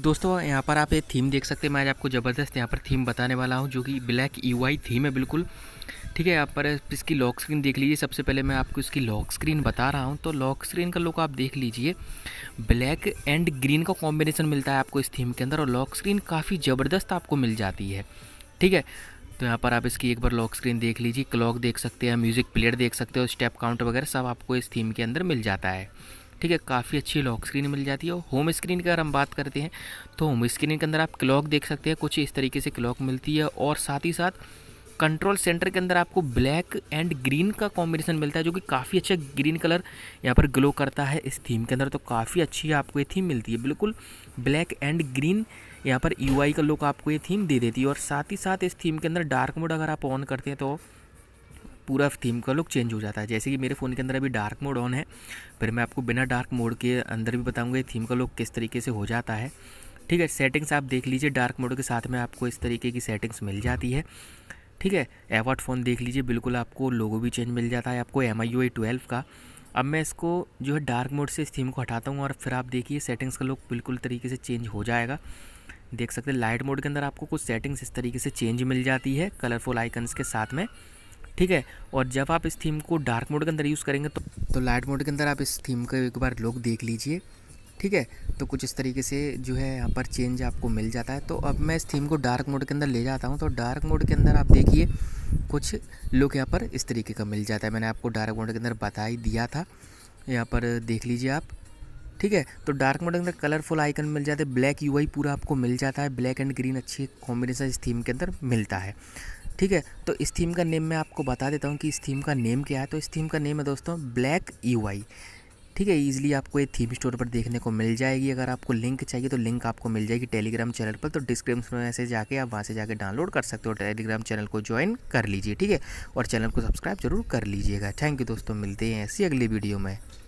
दोस्तों यहाँ पर आप ये थीम देख सकते हैं मैं आज आपको ज़बरदस्त यहाँ पर थीम बताने वाला हूँ जो कि ब्लैक यूआई थीम है बिल्कुल ठीक है यहाँ पर इसकी लॉक स्क्रीन देख लीजिए सबसे पहले मैं आपको इसकी लॉक स्क्रीन बता रहा हूँ तो लॉक स्क्रीन का लुक आप देख लीजिए ब्लैक एंड ग्रीन का कॉम्बिनेशन मिलता है आपको इस थीम के अंदर और लॉक स्क्रीन काफ़ी ज़बरदस्त आपको मिल जाती है ठीक है तो यहाँ पर आप इसकी एक बार लॉक स्क्रीन देख लीजिए क्लॉक देख सकते हैं म्यूज़िक प्लेयर देख सकते हो स्टेप काउंट वगैरह सब आपको इस थीम के अंदर मिल जाता है ठीक है काफ़ी अच्छी लॉक स्क्रीन मिल जाती है और होम स्क्रीन की अगर हम बात करते हैं तो होम स्क्रीन के अंदर आप क्लॉक देख सकते हैं कुछ इस तरीके से क्लॉक मिलती है और साथ ही साथ कंट्रोल सेंटर के अंदर आपको ब्लैक एंड ग्रीन का कॉम्बिनेशन मिलता है जो कि काफ़ी अच्छा ग्रीन कलर यहाँ पर ग्लो करता है इस थीम के अंदर तो काफ़ी अच्छी आपको ये थीम मिलती है बिल्कुल ब्लैक एंड ग्रीन यहाँ पर यू का लुक आपको ये थीम दे देती है और साथ ही साथ इस थीम के अंदर डार्क मोड अगर आप ऑन करते हैं तो पूरा थीम का लुक चेंज हो जाता है जैसे कि मेरे फ़ोन के अंदर अभी डार्क मोड ऑन है फिर मैं आपको बिना डार्क मोड के अंदर भी बताऊँगा ये थीम का लुक किस तरीके से हो जाता है ठीक है सेटिंग्स आप देख लीजिए डार्क मोड के साथ में आपको इस तरीके की सेटिंग्स मिल जाती है ठीक है एवर्ट फ़ोन देख लीजिए बिल्कुल आपको लोगो भी चेंज मिल जाता है आपको एम आई यू का अब मैं इसको जो है डार्क मोड से इस थीम को हटाता हूँ और फिर आप देखिए सेटिंग्स का लुक बिल्कुल तरीके से चेंज हो जाएगा देख सकते हैं लाइट मोड के अंदर आपको कुछ सेटिंग्स इस तरीके से चेंज मिल जाती है कलरफुल आइकन्स के साथ में ठीक है और जब आप इस थीम को डार्क मोड के अंदर यूज़ करेंगे तो तो लाइट मोड के अंदर आप इस थीम का एक बार लोग देख लीजिए ठीक है तो कुछ इस तरीके से जो है यहाँ पर चेंज आपको मिल जाता है तो अब मैं इस थीम को डार्क मोड के अंदर ले जाता हूँ तो डार्क मोड के अंदर आप देखिए कुछ लुक यहाँ पर इस तरीके का मिल जाता है मैंने आपको डार्क मोड के अंदर बता ही दिया था यहाँ पर देख लीजिए आप ठीक है तो डार्क मोड के अंदर कलरफुल आइकन मिल जाते हैं ब्लैक यूआई पूरा आपको मिल जाता है ब्लैक एंड ग्रीन अच्छी कॉम्बिनेशन इस थीम के अंदर मिलता है ठीक है तो इस थीम का नेम मैं आपको बता देता हूँ कि इस थीम का नेम क्या है तो इस थीम का नेम है दोस्तों ब्लैक यू e ठीक है ईजिली आपको ये थीम स्टोर पर देखने को मिल जाएगी अगर आपको लिंक चाहिए तो लिंक आपको मिल जाएगी टेलीग्राम चैनल पर तो डिस्क्रिप्शन में से जाके आप वहाँ से जाके डाउनलोड कर सकते हो टेलीग्राम चैनल को ज्वाइन कर लीजिए ठीक है और चैनल को सब्सक्राइब जरूर कर लीजिएगा थैंक यू दोस्तों मिलते हैं ऐसी अगली वीडियो में